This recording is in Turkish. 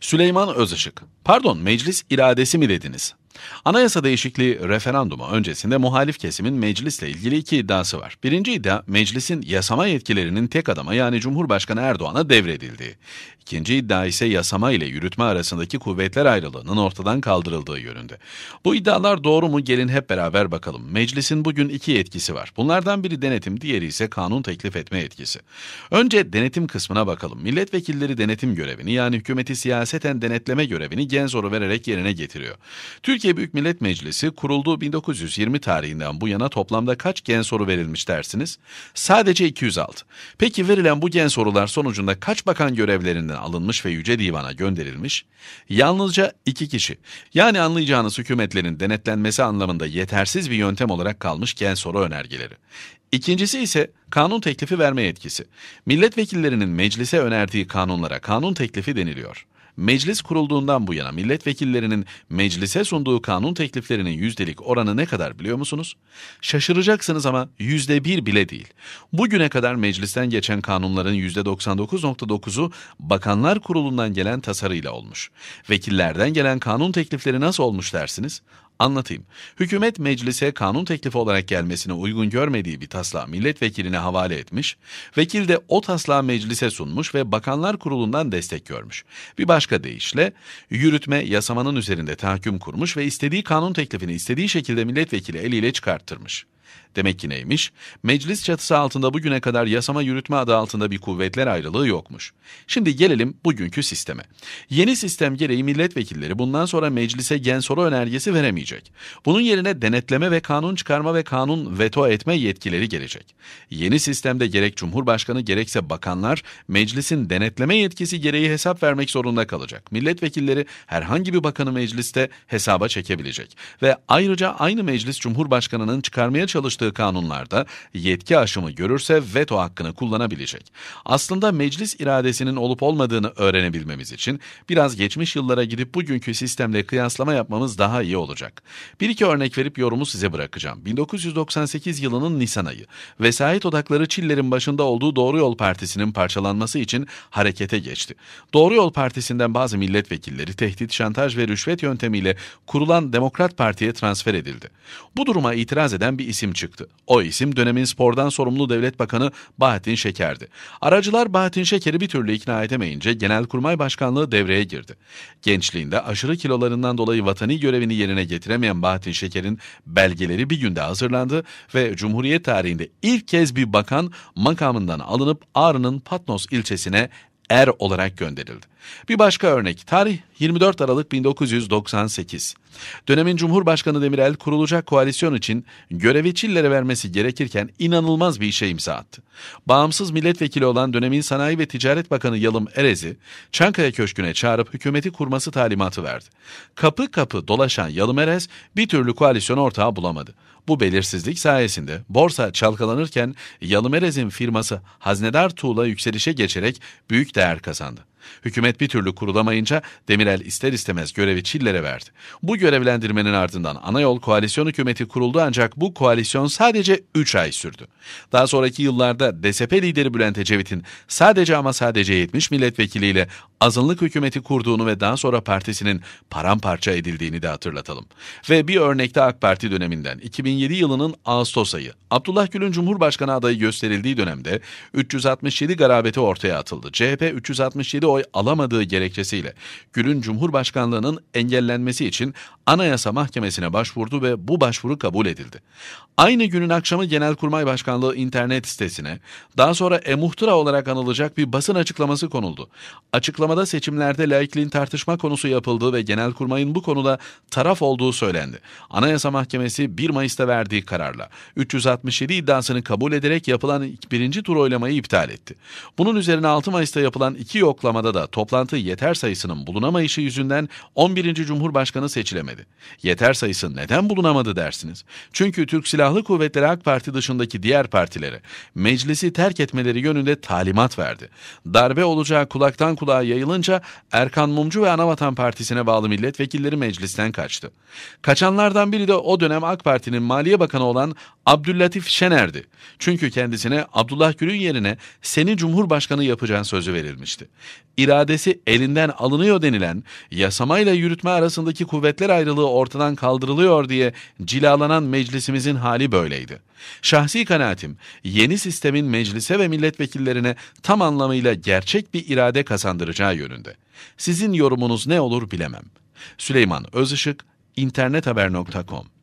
Süleyman Özışık. Pardon meclis iradesi mi dediniz? Anayasa değişikliği referandumu öncesinde muhalif kesimin meclisle ilgili iki iddiası var. Birinci iddia meclisin yasama yetkilerinin tek adama yani Cumhurbaşkanı Erdoğan'a devredildiği. İkinci iddia ise yasama ile yürütme arasındaki kuvvetler ayrılığının ortadan kaldırıldığı yönünde. Bu iddialar doğru mu gelin hep beraber bakalım. Meclisin bugün iki yetkisi var. Bunlardan biri denetim diğeri ise kanun teklif etme yetkisi. Önce denetim kısmına bakalım. Milletvekilleri denetim görevini yani hükümeti siyaseten denetleme görevini gen zoru vererek yerine getiriyor. Türkiye Türkiye Büyük Millet Meclisi kurulduğu 1920 tarihinden bu yana toplamda kaç gen soru verilmiş dersiniz? Sadece 206. Peki verilen bu gen sorular sonucunda kaç bakan görevlerinden alınmış ve Yüce Divan'a gönderilmiş? Yalnızca 2 kişi. Yani anlayacağınız hükümetlerin denetlenmesi anlamında yetersiz bir yöntem olarak kalmış gen soru önergeleri. İkincisi ise kanun teklifi verme yetkisi. Milletvekillerinin meclise önerdiği kanunlara kanun teklifi deniliyor. Meclis kurulduğundan bu yana milletvekillerinin meclise sunduğu kanun tekliflerinin yüzdelik oranı ne kadar biliyor musunuz? Şaşıracaksınız ama yüzde bir bile değil. Bugüne kadar meclisten geçen kanunların yüzde 99.9'u Bakanlar Kurulu'ndan gelen tasarıyla olmuş. Vekillerden gelen kanun teklifleri nasıl olmuş dersiniz? Anlatayım. Hükümet meclise kanun teklifi olarak gelmesine uygun görmediği bir taslağı milletvekiline havale etmiş, vekil de o taslağı meclise sunmuş ve Bakanlar Kurulu'ndan destek görmüş. Bir başka deyişle, yürütme yasamanın üzerinde tahakküm kurmuş ve istediği kanun teklifini istediği şekilde milletvekili eliyle çıkarttırmış. Demek ki neymiş? Meclis çatısı altında bugüne kadar yasama yürütme adı altında bir kuvvetler ayrılığı yokmuş. Şimdi gelelim bugünkü sisteme. Yeni sistem gereği milletvekilleri bundan sonra meclise gen soru önergesi veremeyecek. Bunun yerine denetleme ve kanun çıkarma ve kanun veto etme yetkileri gelecek. Yeni sistemde gerek Cumhurbaşkanı gerekse bakanlar meclisin denetleme yetkisi gereği hesap vermek zorunda kalacak. Milletvekilleri herhangi bir bakanı mecliste hesaba çekebilecek ve ayrıca aynı meclis Cumhurbaşkanı'nın çıkarmaya çalıştığı çalıştığı kanunlarda yetki aşımı görürse veto hakkını kullanabilecek. Aslında meclis iradesinin olup olmadığını öğrenebilmemiz için biraz geçmiş yıllara gidip bugünkü sistemle kıyaslama yapmamız daha iyi olacak. Bir iki örnek verip yorumu size bırakacağım. 1998 yılının Nisan ayı. Vesayet odakları Çiller'in başında olduğu Doğru Yol Partisi'nin parçalanması için harekete geçti. Doğru Yol Partisi'nden bazı milletvekilleri tehdit, şantaj ve rüşvet yöntemiyle kurulan Demokrat Parti'ye transfer edildi. Bu duruma itiraz eden bir isim çıktı çıktı. O isim dönemin spordan sorumlu devlet bakanı Bahattin Şeker'di. Aracılar Bahattin Şeker'i bir türlü ikna edemeyince Genelkurmay Başkanlığı devreye girdi. Gençliğinde aşırı kilolarından dolayı vatani görevini yerine getiremeyen Bahattin Şeker'in belgeleri bir günde hazırlandı ve Cumhuriyet tarihinde ilk kez bir bakan makamından alınıp Ağrı'nın Patnos ilçesine er olarak gönderildi. Bir başka örnek, tarih 24 Aralık 1998. Dönemin Cumhurbaşkanı Demirel kurulacak koalisyon için görevi Çiller'e vermesi gerekirken inanılmaz bir işe imza attı. Bağımsız milletvekili olan dönemin Sanayi ve Ticaret Bakanı Yalım Erez'i Çankaya Köşkü'ne çağırıp hükümeti kurması talimatı verdi. Kapı kapı dolaşan Yalım Erez bir türlü koalisyon ortağı bulamadı. Bu belirsizlik sayesinde borsa çalkalanırken Yalımerez'in firması haznedar tuğla yükselişe geçerek büyük değer kazandı. Hükümet bir türlü kurulamayınca Demirel ister istemez görevi Çiller'e verdi. Bu görevlendirmenin ardından Anayol Koalisyon Hükümeti kuruldu ancak bu koalisyon sadece 3 ay sürdü. Daha sonraki yıllarda DSP lideri Bülent Ecevit'in sadece ama sadece 70 milletvekiliyle azınlık hükümeti kurduğunu ve daha sonra partisinin paramparça edildiğini de hatırlatalım. Ve bir örnekte AK Parti döneminden 2007 yılının Ağustos ayı Abdullah Gül'ün Cumhurbaşkanı adayı gösterildiği dönemde 367 garabeti ortaya atıldı. CHP 367 oy alamadığı gerekçesiyle Gül'ün Cumhurbaşkanlığının engellenmesi için Anayasa Mahkemesi'ne başvurdu ve bu başvuru kabul edildi. Aynı günün akşamı Genelkurmay Başkanlığı internet sitesine daha sonra e olarak anılacak bir basın açıklaması konuldu. Açıklamada seçimlerde laikliğin tartışma konusu yapıldığı ve Genelkurmay'ın bu konuda taraf olduğu söylendi. Anayasa Mahkemesi 1 Mayıs'ta verdiği kararla 367 iddiasını kabul ederek yapılan birinci tur oylamayı iptal etti. Bunun üzerine 6 Mayıs'ta yapılan iki yoklama Açıklamada da toplantı yeter sayısının bulunamayışı yüzünden 11. Cumhurbaşkanı seçilemedi. Yeter sayısı neden bulunamadı dersiniz? Çünkü Türk Silahlı Kuvvetleri AK Parti dışındaki diğer partilere meclisi terk etmeleri yönünde talimat verdi. Darbe olacağı kulaktan kulağa yayılınca Erkan Mumcu ve Anavatan Partisi'ne bağlı milletvekilleri meclisten kaçtı. Kaçanlardan biri de o dönem AK Parti'nin Maliye Bakanı olan Abdüllatif Şener'di. Çünkü kendisine Abdullah Gül'ün yerine seni Cumhurbaşkanı yapacağın sözü verilmişti iradesi elinden alınıyor denilen, yasamayla yürütme arasındaki kuvvetler ayrılığı ortadan kaldırılıyor diye cilalanan meclisimizin hali böyleydi. Şahsi kanaatim, yeni sistemin meclise ve milletvekillerine tam anlamıyla gerçek bir irade kazandıracağı yönünde. Sizin yorumunuz ne olur bilemem. Süleyman Özışık, internethaber.com